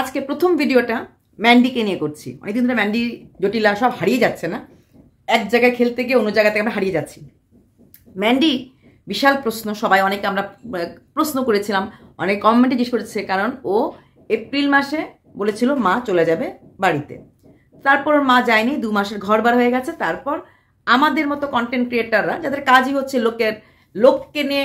আজকে প্রথম ভিডিওটা ম্যান্ডিকে নিয়ে করছি অনেকদিন ধরে ম্যান্ডি জটিলা সব হারিয়ে যাচ্ছে না এক জায়গায় খেলতে গিয়ে অন্য জায়গাতে আমরা হারিয়ে যাচ্ছি ম্যান্ডি বিশাল প্রশ্ন সবাই অনেকে আমরা প্রশ্ন করেছিলাম অনেক কমেন্টে জিজ্ঞেস করেছে কারণ ও এপ্রিল মাসে বলেছিল মা চলে যাবে বাড়িতে তারপর মা যায়নি দু মাসের ঘরবার হয়ে গেছে তারপর আমাদের মতো কন্টেন্ট ক্রিয়েটাররা যাদের কাজই হচ্ছে লোকের লোককে নিয়ে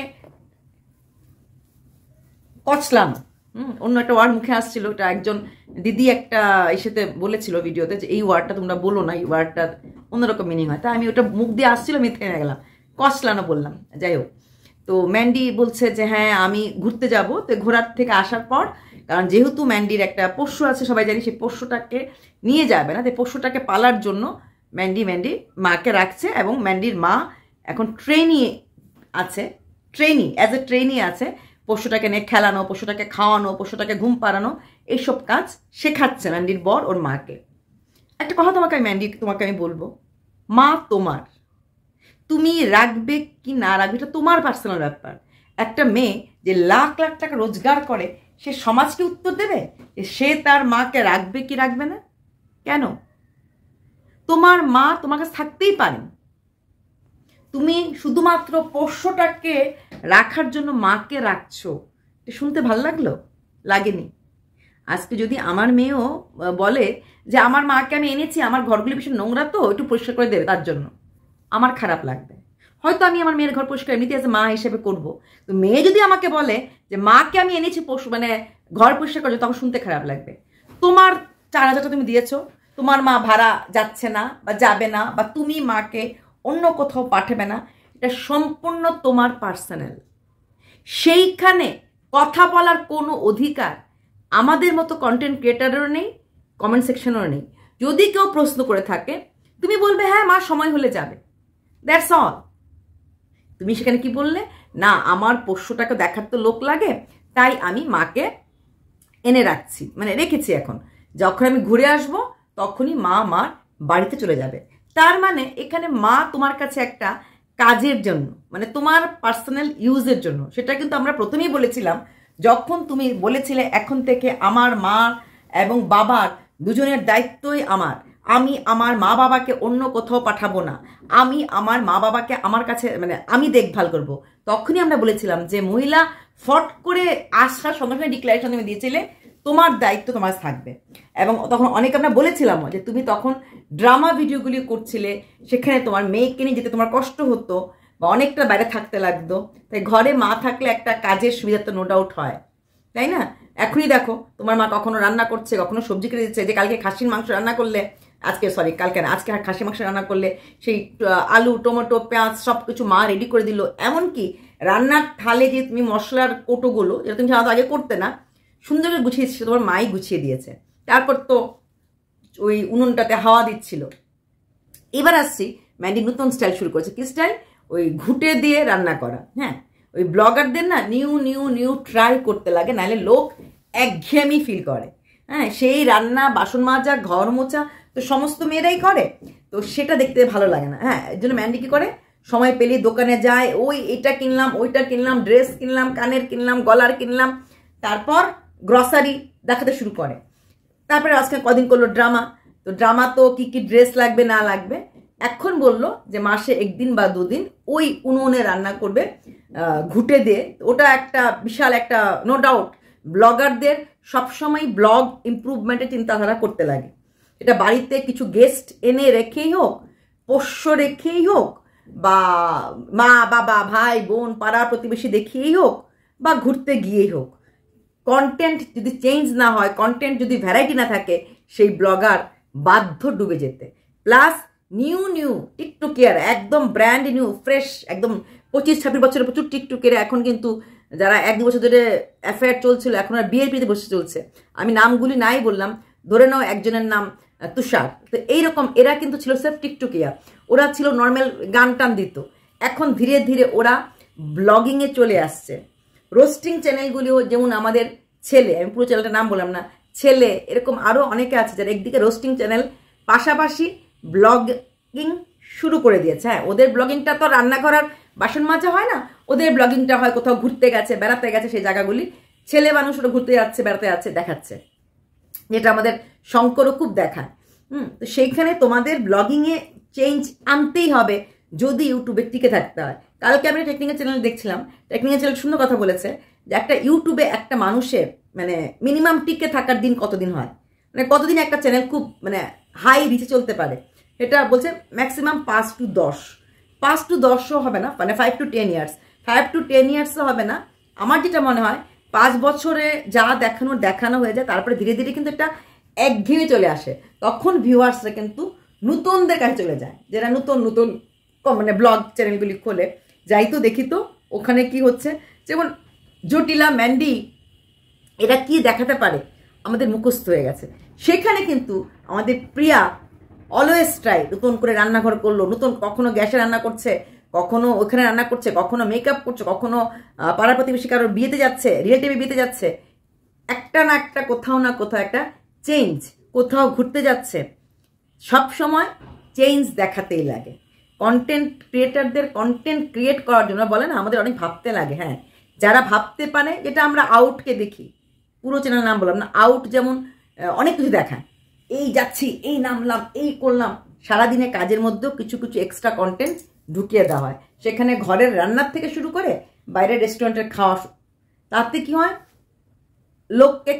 কচলাম হুম অন্য একটা ওয়ার্ড মুখে আসছিল ওটা একজন দিদি একটা ইসেতে বলেছিল ভিডিওতে যে এই ওয়ার্ডটা তোমরা বলো না এই ওয়ার্ডটার অন্যরকম মিনিং হয় তাই আমি ওটা মুখ দিয়ে আসছিল আমি থেমে গেলাম কচলানো বললাম যাই হোক তো ম্যান্ডি বলছে যে হ্যাঁ আমি ঘুরতে যাব তো ঘোরার থেকে আসার পর কারণ যেহেতু ম্যান্ডির একটা পোষ্য আছে সবাই জানি সেই পোষ্যটাকে নিয়ে যাবে না তো পোষ্যটাকে পালার জন্য ম্যান্ডি ম্যান্ডি মাকে রাখছে এবং ম্যান্ডির মা এখন ট্রেনি আছে ট্রেনি অ্যাজ এ ট্রেনি আছে পশুটাকে নিয়ে খেলানো পশুটাকে খাওয়ানো পশুটাকে ঘুম পাড়ানো এইসব কাজ শেখাচ্ছে ম্যান্ডির বর ওর মাকে একটা কথা তোমাকে আমি ম্যান্ডি তোমাকে আমি বলবো মা তোমার তুমি রাখবে কি না রাখবে এটা তোমার পার্সোনাল ব্যাপার একটা মেয়ে যে লাখ লাখ টাকা রোজগার করে সে সমাজকে উত্তর দেবে সে তার মাকে রাখবে কি রাখবে না কেন তোমার মা তোমার কাছে থাকতেই পারেন তুমি শুধুমাত্র পোষ্যটাকে রাখার জন্য মাকে রাখছো এটা শুনতে ভাল লাগলো লাগেনি আজকে যদি আমার মেয়েও বলে যে আমার মাকে আমি এনেছি আমার ঘরগুলি ভীষণ নোংরা তো একটু পরিষ্কার করে দেবে তার জন্য আমার খারাপ লাগবে হয়তো আমি আমার মেয়ের ঘর পরিষ্কার এমনিতে মা হিসেবে করব তো মেয়ে যদি আমাকে বলে যে মাকে আমি এনেছি পশু মানে ঘর পরিষ্কার করে তখন শুনতে খারাপ লাগবে তোমার চার হাজারটা তুমি দিয়েছো তোমার মা ভাড়া যাচ্ছে না বা যাবে না বা তুমি মাকে অন্য কোথাও পাঠাবে না এটা সম্পূর্ণ তোমার পার্সোনাল সেইখানে কথা বলার কোনো অধিকার আমাদের মতো কন্টেন্ট ক্রিয়েটারেরও নেই কমেন্ট সেকশনেরও নেই যদি কেউ প্রশ্ন করে থাকে তুমি বলবে হ্যাঁ মা সময় হলে যাবে দ্যাটস অল তুমি সেখানে কি বললে না আমার পোষ্যটাকে দেখার তো লোক লাগে তাই আমি মাকে এনে রাখছি মানে রেখেছি এখন যখন আমি ঘুরে আসব তখনই মা আমার বাড়িতে চলে যাবে তার মানে এখানে মা তোমার কাছে একটা কাজের জন্য মানে তোমার পার্সোনাল ইউজের জন্য সেটা কিন্তু আমরা প্রথমেই বলেছিলাম যখন তুমি বলেছিলে এখন থেকে আমার মা এবং বাবার দুজনের দায়িত্বই আমার আমি আমার মা বাবাকে অন্য কোথাও পাঠাবো না আমি আমার মা বাবাকে আমার কাছে মানে আমি দেখভাল করব। তখনই আমরা বলেছিলাম যে মহিলা ফট করে আসার সঙ্গে সঙ্গে ডিক্লারেশন তুমি দিয়েছিলে তোমার দায়িত্ব তোমার থাকবে এবং তখন অনেক আমরা বলেছিলাম যে তুমি তখন ড্রামা ভিডিওগুলি করছিলে সেখানে তোমার মেয়েকে নিয়ে যেতে তোমার কষ্ট হতো বা অনেকটা বাইরে থাকতে লাগতো তাই ঘরে মা থাকলে একটা কাজের সুবিধা তো নো ডাউট হয় তাই না এখনই দেখো তোমার মা কখনো রান্না করছে কখনো সবজি কেটে দিচ্ছে যে কালকে খাসির মাংস রান্না করলে আজকে সরি কালকে না আজকে খাসি মাংস রান্না করলে সেই আলু টমেটো পেঁয়াজ সব কিছু মা রেডি করে দিল এমনকি রান্নার থালে যে তুমি মশলার কোটোগুলো যেটা তুমি সাধারণত আগে করতে না সুন্দর করে দিচ্ছিল তোমার মাই গুছিয়ে দিয়েছে তারপর তো ওই উনুনটাতে হাওয়া দিচ্ছিল এবার আসছি ম্যান্ডি নতুন স্টাইল শুরু করেছে কি স্টাইল ওই ঘুটে দিয়ে রান্না করা হ্যাঁ ওই ব্লগারদের না নিউ নিউ নিউ ট্রাই করতে লাগে নাহলে লোক একঘেয়েমি ফিল করে হ্যাঁ সেই রান্না বাসন মাজা ঘর মোচা তো সমস্ত মেয়েরাই করে তো সেটা দেখতে ভালো লাগে না হ্যাঁ এর জন্য ম্যান্ডি কী করে সময় পেলে দোকানে যায় ওই এটা কিনলাম ওইটা কিনলাম ড্রেস কিনলাম কানের কিনলাম গলার কিনলাম তারপর গ্রসারি দেখাতে শুরু করে তারপরে আজকে কদিন করলো ড্রামা তো ড্রামা তো কি কি ড্রেস লাগবে না লাগবে এখন বলল যে মাসে একদিন বা দুদিন ওই উনুনে রান্না করবে ঘুটে দিয়ে ওটা একটা বিশাল একটা নো ডাউট ব্লগারদের সবসময় ব্লগ ইম্প্রুভমেন্টের চিন্তাধারা করতে লাগে এটা বাড়িতে কিছু গেস্ট এনে রেখেই হোক পোষ্য রেখেই হোক বা মা বাবা ভাই বোন পাড়া প্রতিবেশী দেখিয়েই হোক বা ঘুরতে গিয়েই হোক কন্টেন্ট যদি চেঞ্জ না হয় কন্টেন্ট যদি ভ্যারাইটি না থাকে সেই ব্লগার বাধ্য ডুবে যেতে প্লাস নিউ নিউ টিকটুকিয়ার একদম ব্র্যান্ড নিউ ফ্রেশ একদম পঁচিশ ছাব্বিশ বছরের প্রচুর টিকটুকের এখন কিন্তু যারা এক দু বছর ধরে অ্যাফেয়ার চলছিল এখন আর বিএপিতে বসে চলছে আমি নামগুলি নাই বললাম ধরে নাও একজনের নাম তুষার তো এইরকম এরা কিন্তু ছিল সেফ টিকটুকিয়া ওরা ছিল নর্মাল গান টান দিত এখন ধীরে ধীরে ওরা ব্লগিংয়ে চলে আসছে রোস্টিং চ্যানেলগুলিও যেমন আমাদের ছেলে আমি পুরো চ্যানেলটার নাম বললাম না ছেলে এরকম আরও অনেকে আছে যারা একদিকে রোস্টিং চ্যানেল পাশাপাশি ব্লগিং শুরু করে দিয়েছে হ্যাঁ ওদের ব্লগিংটা তো রান্না করার বাসন মাজা হয় না ওদের ব্লগিংটা হয় কোথাও ঘুরতে গেছে বেড়াতে গেছে সেই জায়গাগুলি ছেলে মানুষ ওরা ঘুরতে যাচ্ছে বেড়াতে যাচ্ছে দেখাচ্ছে যেটা আমাদের শঙ্করও খুব দেখায় হুম তো সেইখানে তোমাদের ব্লগিংয়ে চেঞ্জ আনতেই হবে যদি ইউটিউবে টিকে থাকতে হয় কালকে আমি টেকনিক্যাল চ্যানেল দেখছিলাম টেকনিক্যাল চ্যানেল শূন্য কথা বলেছে যে একটা ইউটিউবে একটা মানুষের মানে মিনিমাম টিকে থাকার দিন কতদিন হয় মানে কতদিন একটা চ্যানেল খুব মানে হাই রিচে চলতে পারে এটা বলছে ম্যাক্সিমাম পাঁচ টু দশ পাঁচ টু দশও হবে না মানে five to ten years five to ten ইয়ার্সও হবে না আমার যেটা মনে হয় পাঁচ বছরে যা দেখানো দেখানো হয়ে যায় তারপরে ধীরে ধীরে কিন্তু একটা একঘেয়ে চলে আসে তখন ভিউয়ার্সরা কিন্তু নতুনদের কাছে চলে যায় যারা নতুন নতুন মানে ব্লগ চ্যানেলগুলি খোলে যাই তো দেখি তো ওখানে কি হচ্ছে যেমন জটিলা ম্যান্ডি এরা কি দেখাতে পারে আমাদের মুখস্থ হয়ে গেছে সেখানে কিন্তু আমাদের প্রিয়া অলওয়েজ ট্রাই নতুন করে রান্নাঘর করলো নতুন কখনো গ্যাসে রান্না করছে কখনো ওখানে রান্না করছে কখনো মেকআপ করছে কখনো পাড়া প্রতিবেশী কারোর বিয়েতে যাচ্ছে রিলেটিভে বিয়েতে যাচ্ছে একটা না একটা কোথাও না কোথাও একটা চেঞ্জ কোথাও ঘুরতে যাচ্ছে সব সময় চেঞ্জ দেখাতেই লাগে কন্টেন্ট ক্রিয়েটারদের কন্টেন্ট ক্রিয়েট করার জন্য বলে না আমাদের অনেক ভাবতে লাগে হ্যাঁ যারা ভাবতে পারে যেটা আমরা আউটকে দেখি পুরো চ্যানেল নাম বললাম না আউট যেমন অনেক কিছু দেখায় এই যাচ্ছি এই নামলাম এই করলাম সারাদিনে কাজের মধ্যেও কিছু কিছু এক্সট্রা কন্টেন্ট ঢুকিয়ে দেওয়া হয় সেখানে ঘরের রান্নার থেকে শুরু করে বাইরের রেস্টুরেন্টের খাওয়া তাতে কি হয় লোককে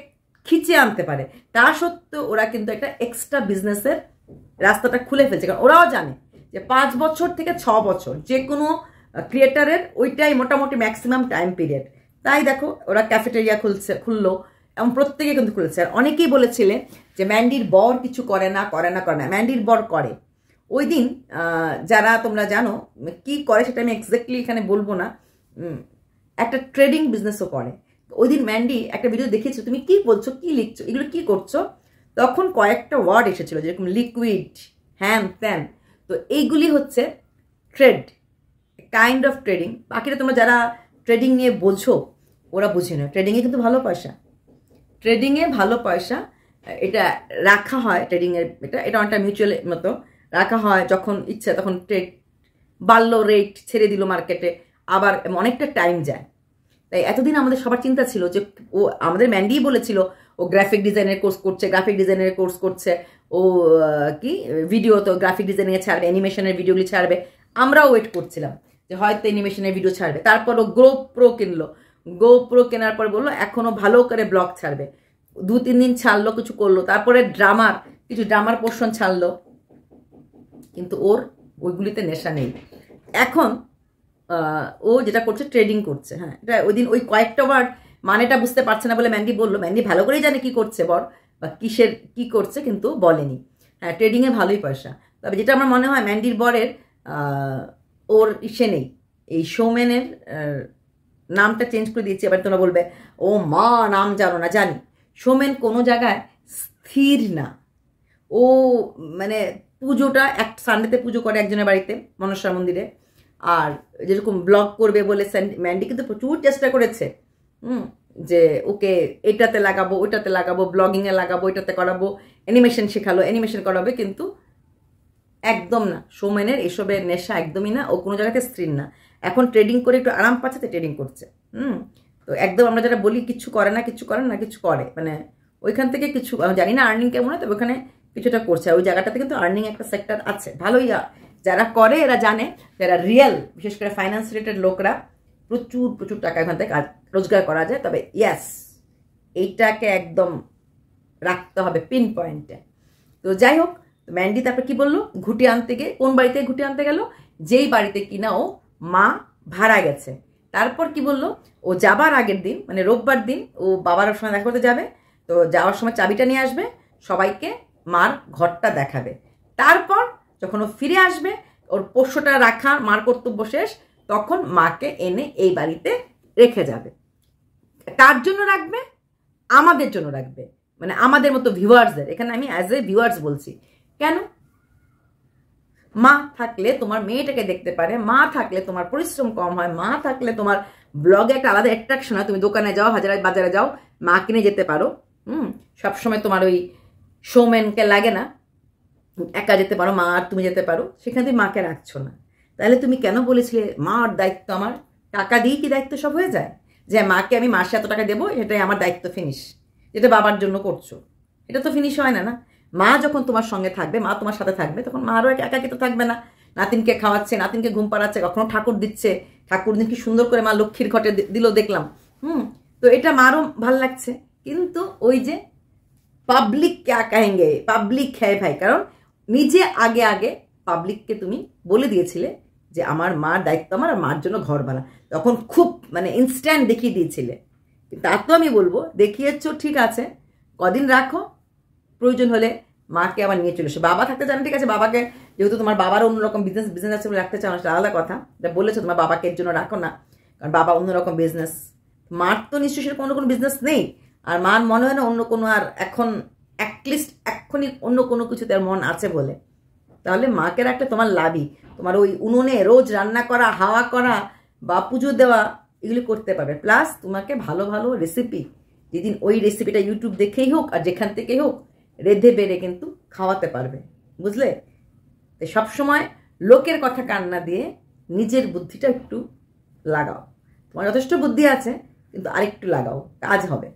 খিচে আনতে পারে তা সত্ত্বেও ওরা কিন্তু একটা এক্সট্রা বিজনেসের রাস্তাটা খুলে ফেলছে কারণ ওরাও জানে যে পাঁচ বছর থেকে ছ বছর যে কোনো ক্রিয়েটারের ওইটাই মোটামুটি ম্যাক্সিমাম টাইম পিরিয়ড তাই দেখো ওরা ক্যাফেটেরিয়া খুলছে খুললো এবং প্রত্যেকে কিন্তু খুলেছে আর অনেকেই বলেছিলেন যে ম্যান্ডির বর কিছু করে না করে না করে না ম্যান্ডির বর করে ওই দিন যারা তোমরা জানো কি করে সেটা আমি এক্স্যাক্টলি এখানে বলবো না একটা ট্রেডিং বিজনেসও করে ওই দিন ম্যান্ডি একটা ভিডিও দেখিয়েছো তুমি কি বলছো কি লিখছো এগুলো কি করছো তখন কয়েকটা ওয়ার্ড এসেছিলো যেরকম লিকুইড হ্যাম ত্যাম তো এইগুলি হচ্ছে ট্রেড কাইন্ড অফ ট্রেডিং বাকিটা তোমরা যারা ট্রেডিং নিয়ে বোঝো ওরা বুঝে না ট্রেডিংয়ে কিন্তু ভালো পয়সা ট্রেডিংয়ে ভালো পয়সা এটা রাখা হয় ট্রেডিংয়ের এটা এটা অনেকটা মিউচুয়ালের মতো রাখা হয় যখন ইচ্ছে তখন ট্রেড বাড়ল রেট ছেড়ে দিল মার্কেটে আবার অনেকটা টাইম যায় তাই এতদিন আমাদের সবার চিন্তা ছিল যে ও আমাদের ম্যান্ডিই বলেছিল ও গ্রাফিক ডিজাইনের কোর্স করছে গ্রাফিক ডিজাইনের কোর্স করছে ও কি ভিডিও তো গ্রাফিক ডিজাইনিংয়ে ছাড়বে অ্যানিমেশনের ভিডিওগুলি ছাড়বে আমরাও ওয়েট করছিলাম যে হয়তো অ্যানিমেশনের ভিডিও ছাড়বে তারপর ও গ্রো প্রো কিনলো গো প্রো কেনার পর বললো এখনও ভালো করে ব্লগ ছাড়বে দু তিন দিন ছাড়লো কিছু করলো তারপরে ড্রামার কিছু ড্রামার পোর্শন ছাড়লো কিন্তু ওর ওইগুলিতে নেশা নেই এখন ও যেটা করছে ট্রেডিং করছে হ্যাঁ এটা ওই দিন ওই কয়েকটা ওয়ার্ড মানেটা বুঝতে পারছে না বলে ম্যান্ডি বললো ম্যান্ডি ভালো করেই জানে কি করছে বর বা কিসের কি করছে কিন্তু বলেনি হ্যাঁ ট্রেডিংয়ে ভালোই পয়সা তবে যেটা আমার মনে হয় ম্যান্ডির বরের ওর ইসে নেই এই সোমেনের নামটা চেঞ্জ করে দিয়েছে এবার তোমরা বলবে ও মা নাম জানো না জানি সোমেন কোনো জায়গায় স্থির না ও মানে পুজোটা এক সানডেতে পুজো করে একজনের বাড়িতে মনসার মন্দিরে আর যেরকম ব্লগ করবে বলে ম্যান্ডি কিন্তু প্রচুর চেষ্টা করেছে হুম যে ওকে এটাতে লাগাবো ওটাতে লাগাবো ব্লগিংয়ে লাগাবো ওইটাতে করাবো অ্যানিমেশন শেখালো অ্যানিমেশন করাবে কিন্তু একদম না সোমেনের এসবের নেশা একদমই না ও কোনো জায়গাতে স্ত্রীর না এখন ট্রেডিং করে একটু আরাম পাচ্ছে ট্রেডিং করছে হুম তো একদম আমরা যারা বলি কিছু করে না কিছু করে না কিছু করে মানে ওইখান থেকে কিছু জানি না আর্নিং কেমন হয় তবে ওখানে কিছুটা করছে ওই জায়গাটাতে কিন্তু আর্নিং একটা সেক্টর আছে ভালোই যারা করে এরা জানে যারা রিয়েল বিশেষ করে ফাইন্যান্স রিলেটেড লোকরা প্রচুর প্রচুর টাকা এখান থেকে রোজগার করা যায় তবে ইয়াস এইটাকে একদম রাখতে হবে পিন পয়েন্টে তো যাই হোক ম্যান্ডি তারপর কি বললো ঘুটি আনতে গিয়ে কোন বাড়িতে ঘুটি আনতে গেল যেই বাড়িতে কিনা ও মা ভাড়া গেছে তারপর কি বললো ও যাবার আগের দিন মানে রোববার দিন ও বাবার সময় দেখা করতে যাবে তো যাওয়ার সময় চাবিটা নিয়ে আসবে সবাইকে মার ঘরটা দেখাবে তারপর যখন ও ফিরে আসবে ওর পোষ্যটা রাখা মার কর্তব্য শেষ তখন মাকে এনে এই বাড়িতে রেখে যাবে কার জন্য রাখবে আমাদের জন্য রাখবে মানে আমাদের মতো ভিউয়ার্সদের এখানে আমি অ্যাজ এ ভিউয়ার্স বলছি কেন মা থাকলে তোমার মেয়েটাকে দেখতে পারে মা থাকলে তোমার পরিশ্রম কম হয় মা থাকলে তোমার ব্লগে একটা আলাদা অ্যাট্রাকশন হয় তুমি দোকানে যাও হাজার বাজারে যাও মা কিনে যেতে পারো হুম সবসময় তোমার ওই শোম্যানকে লাগে না একা যেতে পারো মা আর তুমি যেতে পারো সেখানে তুমি মাকে রাখছো না তাহলে তুমি কেন বলেছিলে মার দায়িত্ব আমার টাকা দিয়ে কি দায়িত্ব সব হয়ে যায় যে মাকে আমি মাসে এত টাকা দেবো এটাই আমার দায়িত্ব ফিনিশ যেটা বাবার জন্য করছো এটা তো ফিনিশ হয় না না মা যখন তোমার সঙ্গে থাকবে মা তোমার সাথে থাকবে তখন মারও একাকে তো থাকবে না নাতিনকে খাওয়াচ্ছে নাতিনকে ঘুম পাড়াচ্ছে কখনো ঠাকুর দিচ্ছে ঠাকুর দিন কি সুন্দর করে মা লক্ষ্মীর ঘটে দিল দেখলাম হুম তো এটা মারও ভাল লাগছে কিন্তু ওই যে পাবলিক কে কাহেঙ্গে পাবলিক খেয়ে ভাই কারণ নিজে আগে আগে পাবলিককে তুমি বলে দিয়েছিলে যে আমার মার দায়িত্ব আমার আর মার জন্য ঘর বানা তখন খুব মানে ইনস্ট্যান্ট দেখিয়ে দিয়েছিলে তার তো আমি বলবো দেখিয়েছ ঠিক আছে কদিন রাখো প্রয়োজন হলে মাকে আবার নিয়ে চলে এসো বাবা থাকতে চান ঠিক আছে বাবাকে যেহেতু তোমার বাবার অন্যরকম বিজনেস বিজনেস আছে বলে রাখতে চাও সেটা আলাদা কথা এটা বলেছো তোমার বাবাকে এর জন্য রাখো না কারণ বাবা অন্যরকম বিজনেস মার তো নিশ্চয়ই সেরকম অন্য কোনো বিজনেস নেই আর মার মনে হয় না অন্য কোনো আর এখন অ্যাটলিস্ট এক্ষুনি অন্য কোনো কিছুতে মন আছে বলে তাহলে মাকে রাখলে তোমার লাভই তোমার ওই উনুনে রোজ রান্না করা হাওয়া করা বা পুজো দেওয়া এগুলি করতে পারবে প্লাস তোমাকে ভালো ভালো রেসিপি যেদিন ওই রেসিপিটা ইউটিউব দেখেই হোক আর যেখান থেকেই হোক রেঁধে বেড়ে কিন্তু খাওয়াতে পারবে বুঝলে তাই সবসময় লোকের কথা কান্না দিয়ে নিজের বুদ্ধিটা একটু লাগাও তোমার যথেষ্ট বুদ্ধি আছে কিন্তু আরেকটু লাগাও কাজ হবে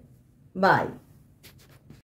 বাই